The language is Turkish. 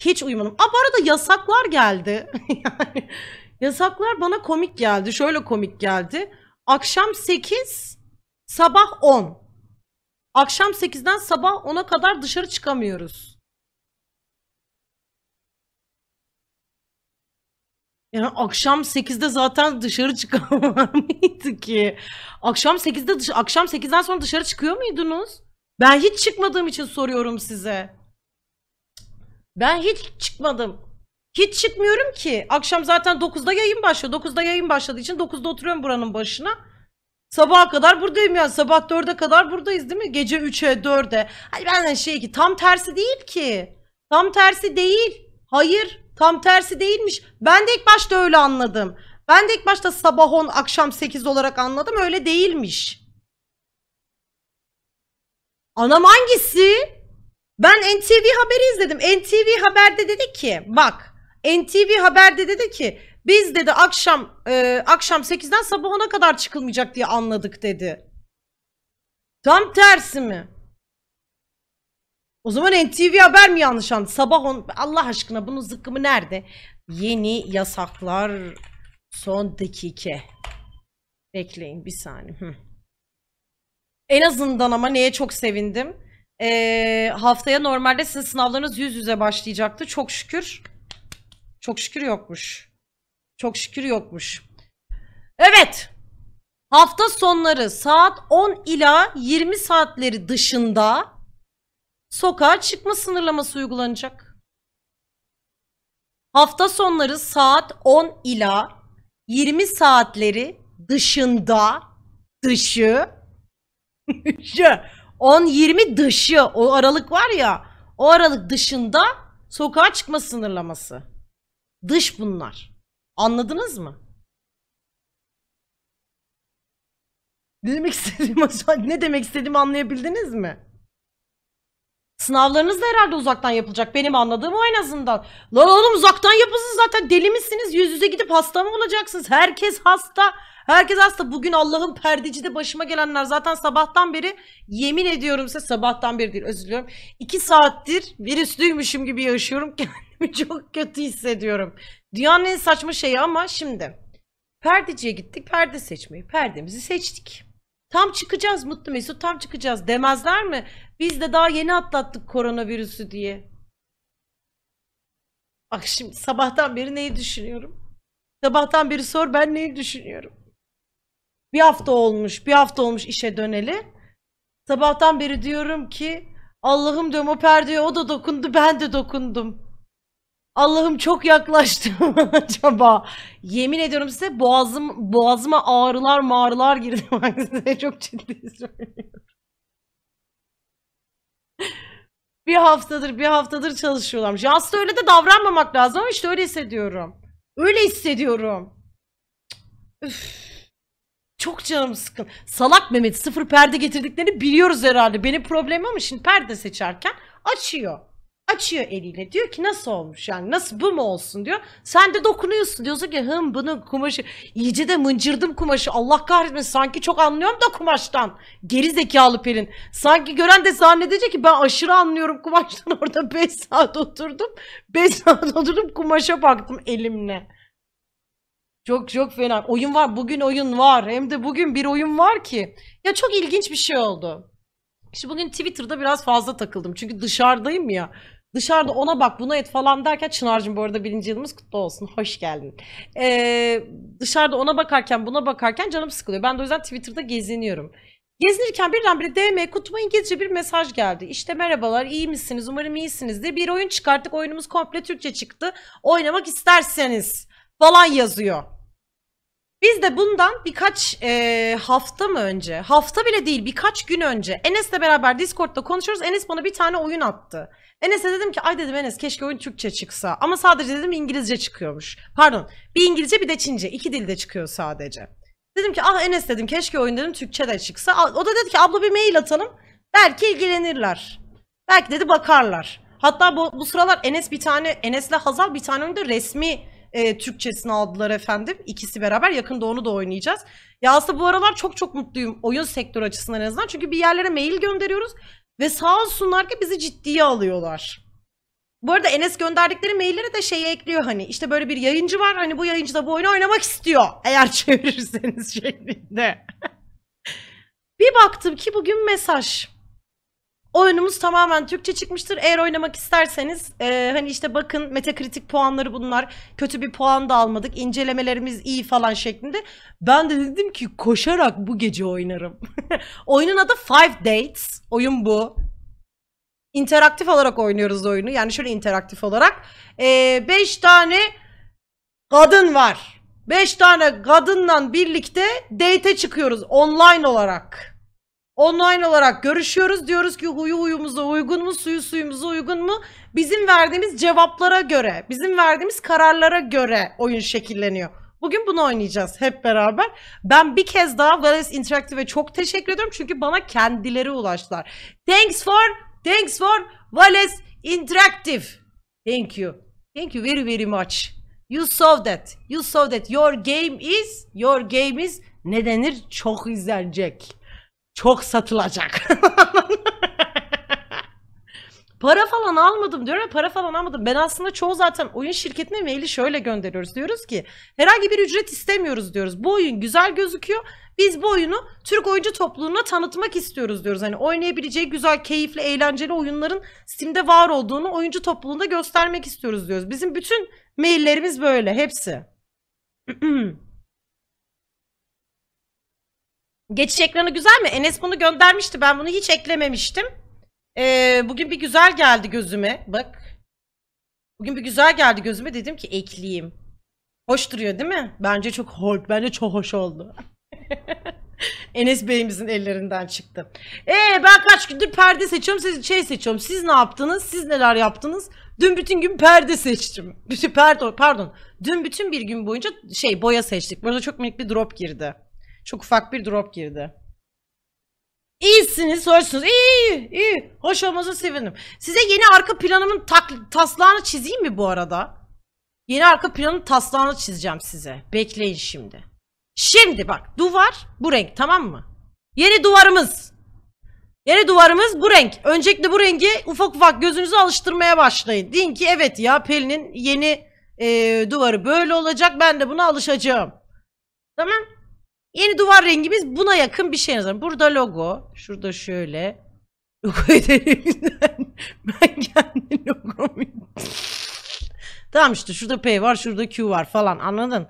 Hiç uyumadım. Aa, bu arada yasaklar geldi. yani, yasaklar bana komik geldi. Şöyle komik geldi. Akşam 8, sabah 10. Akşam 8'den sabah 10'a kadar dışarı çıkamıyoruz. Yani akşam 8'de zaten dışarı çıkamıyor mıydı ki? Akşam 8'de dış akşam 8'den sonra dışarı çıkıyor muydunuz? Ben hiç çıkmadığım için soruyorum size. Ben hiç çıkmadım. Hiç çıkmıyorum ki. Akşam zaten 9'da yayın başlıyor. 9'da yayın başladığı için 9'da oturuyorum buranın başına. Sabaha kadar buradayım yani. Sabah 4'e kadar buradayız değil mi? Gece 3'e 4'e. Hani benden şey ki tam tersi değil ki. Tam tersi değil. Hayır tam tersi değilmiş. Ben de ilk başta öyle anladım. Ben de ilk başta sabah 10 akşam 8 olarak anladım öyle değilmiş. Anam hangisi? Ben NTV Haber'i izledim. NTV Haber'de dedi ki bak NTV Haber'de dedi ki biz dedi akşam e, akşam 8'den sabah 10'a kadar çıkılmayacak diye anladık dedi. Tam tersi mi? O zaman NTV Haber mi yanlış anladı? Sabah 10 Allah aşkına bunun zıkkımı nerede? Yeni yasaklar son dakika. Bekleyin bir saniye. Hı. En azından ama neye çok sevindim? Ee, haftaya normalde sizin sınavlarınız yüz yüze başlayacaktı. Çok şükür. Çok şükür yokmuş. Çok şükür yokmuş. Evet. Hafta sonları saat 10 ila 20 saatleri dışında sokağa çıkma sınırlaması uygulanacak. Hafta sonları saat 10 ila 20 saatleri dışında dışı 10-20 dışı o aralık var ya o aralık dışında sokağa çıkma sınırlaması. Dış bunlar. Anladınız mı? Ne demek istediğimi, ne demek istediğimi anlayabildiniz mi? Sınavlarınız da herhalde uzaktan yapılacak. Benim anladığım o en azından. Lan oğlum uzaktan yapılsın zaten deli misiniz? Yüz yüze gidip hasta mı olacaksınız? Herkes hasta. Herkes hasta. Bugün Allah'ın perdecide başıma gelenler zaten sabahtan beri yemin ediyorum size sabahtan beri değil özür diliyorum. İki saattir virüslüymüşüm gibi yaşıyorum. Kendimi çok kötü hissediyorum. Dünyanın en saçma şeyi ama şimdi. Perdeciye gittik. Perde seçmeyi. Perdemizi seçtik. Tam çıkacağız Mutlu Mesut tam çıkacağız demezler mi? Biz de daha yeni atlattık koronavirüsü diye. Bak şimdi sabahtan beri neyi düşünüyorum? Sabahtan beri sor ben neyi düşünüyorum? Bir hafta olmuş, bir hafta olmuş işe döneli. Sabahtan beri diyorum ki Allah'ım diyorum o perdeye o da dokundu ben de dokundum. Allah'ım çok yaklaştım acaba. Yemin ediyorum size boğazım boğazıma ağrılar mağrılar girdi. Bak size çok ciddi söylüyorum. bir haftadır bir haftadır çalışıyorlar. Ya aslında öyle de davranmamak lazım ama işte öyle hissediyorum. Öyle hissediyorum. Üf. Çok canım sıkın. Salak Mehmet sıfır perde getirdiklerini biliyoruz herhalde. Benim problemim ama şimdi perde seçerken açıyor. Açıyor eliyle. Diyor ki nasıl olmuş yani nasıl bu mu olsun diyor. Sen de dokunuyorsun. Diyorsun ki hım bunun kumaşı. iyice de mıncırdım kumaşı. Allah kahretmesin sanki çok anlıyorum da kumaştan. Geri zekalı Pelin. Sanki gören de zannedecek ki ben aşırı anlıyorum kumaştan. Orada 5 saat oturdum. 5 saat oturdum kumaşa baktım elimle. Çok çok fena. Oyun var. Bugün oyun var. Hem de bugün bir oyun var ki. Ya çok ilginç bir şey oldu. İşte bugün Twitter'da biraz fazla takıldım. Çünkü dışarıdayım ya. Dışarıda ona bak buna et falan derken Çınar'cığım bu arada birinci yılımız kutlu olsun. Hoş geldin. Ee, dışarıda ona bakarken buna bakarken canım sıkılıyor. Ben de o yüzden Twitter'da geziniyorum. Gezinirken birdenbire DM kutuma İngilizce bir mesaj geldi. İşte merhabalar iyi misiniz umarım iyisiniz diye bir oyun çıkarttık. Oyunumuz komple Türkçe çıktı. Oynamak isterseniz falan yazıyor. Biz de bundan birkaç e, hafta mı önce, hafta bile değil birkaç gün önce Enes'le beraber Discord'da konuşuyoruz. Enes bana bir tane oyun attı. Enes'e dedim ki ay dedim Enes keşke oyun Türkçe çıksa ama sadece dedim İngilizce çıkıyormuş. Pardon bir İngilizce bir de Çince iki dilde çıkıyor sadece. Dedim ki ah Enes dedim keşke oyun dedim Türkçe de çıksa. O da dedi ki abla bir mail atalım belki ilgilenirler. Belki dedi bakarlar. Hatta bu, bu sıralar Enes bir tane Enes'le Hazal bir tane oyunda resmi e, Türkçesini aldılar efendim. İkisi beraber yakında onu da oynayacağız. Ya aslında bu aralar çok çok mutluyum oyun sektörü açısından en azından. Çünkü bir yerlere mail gönderiyoruz ve sağ olsunlar ki bizi ciddiye alıyorlar. Bu arada Enes gönderdikleri mailleri de şeye ekliyor hani işte böyle bir yayıncı var hani bu yayıncı da bu oyunu oynamak istiyor eğer çevirirseniz şeklinde. bir baktım ki bugün mesaj. Oyunumuz tamamen Türkçe çıkmıştır. Eğer oynamak isterseniz e, hani işte bakın metakritik puanları bunlar. Kötü bir puan da almadık. İncelemelerimiz iyi falan şeklinde. Ben de dedim ki koşarak bu gece oynarım. Oyunun adı Five Dates. Oyun bu. İnteraktif olarak oynuyoruz oyunu. Yani şöyle interaktif olarak. e, beş tane kadın var. beş tane kadınla birlikte date çıkıyoruz online olarak. Online olarak görüşüyoruz. Diyoruz ki huyu huyumuza uygun mu, suyu suyumuza uygun mu? Bizim verdiğimiz cevaplara göre, bizim verdiğimiz kararlara göre oyun şekilleniyor. Bugün bunu oynayacağız hep beraber. Ben bir kez daha Valens Interactive'e çok teşekkür ediyorum çünkü bana kendileri ulaştılar. Thanks for, thanks for Valens Interactive. Thank you. Thank you very very much. You saw that. You saw that your game is, your game is ne denir? Çok izlenecek çok satılacak. para falan almadım diyor ya para falan almadım. Ben aslında çoğu zaten oyun şirketine maili şöyle gönderiyoruz. Diyoruz ki herhangi bir ücret istemiyoruz diyoruz. Bu oyun güzel gözüküyor. Biz bu oyunu Türk oyuncu topluluğuna tanıtmak istiyoruz diyoruz. Hani oynayabileceği güzel, keyifli, eğlenceli oyunların Steam'de var olduğunu oyuncu topluluğunda göstermek istiyoruz diyoruz. Bizim bütün maillerimiz böyle hepsi. Geçiş ekranı güzel mi? Enes bunu göndermişti. Ben bunu hiç eklememiştim. Ee, bugün bir güzel geldi gözüme. Bak. Bugün bir güzel geldi gözüme. Dedim ki ekleyeyim. Hoş duruyor değil mi? Bence çok hoş. Bence çok hoş oldu. Enes Bey'imizin ellerinden çıktı. Ee ben kaç gündür perde seçiyorum, siz şey seçiyorum. Siz ne yaptınız? Siz neler yaptınız? Dün bütün gün perde seçtim. Bütün pardon, pardon. Dün bütün bir gün boyunca şey boya seçtik. Burada çok minik bir drop girdi. Çok ufak bir drop girdi. İyisiniz, hoşsunuz. İyi, iyi. iyi. Hoş olmanıza sevindim. Size yeni arka planımın taslağını çizeyim mi bu arada? Yeni arka planın taslağını çizeceğim size. Bekleyin şimdi. Şimdi bak, duvar bu renk tamam mı? Yeni duvarımız. Yeni duvarımız bu renk. Öncelikle bu rengi ufak ufak gözünüzü alıştırmaya başlayın. Deyin ki evet ya Pelin'in yeni e, duvarı böyle olacak. Ben de buna alışacağım. Tamam Yeni duvar rengimiz buna yakın bir şey yazalım. Burada logo. Şurada şöyle. Logo edelimden. ben kendi logomu. tamam işte şurada P var şurada Q var falan anladın.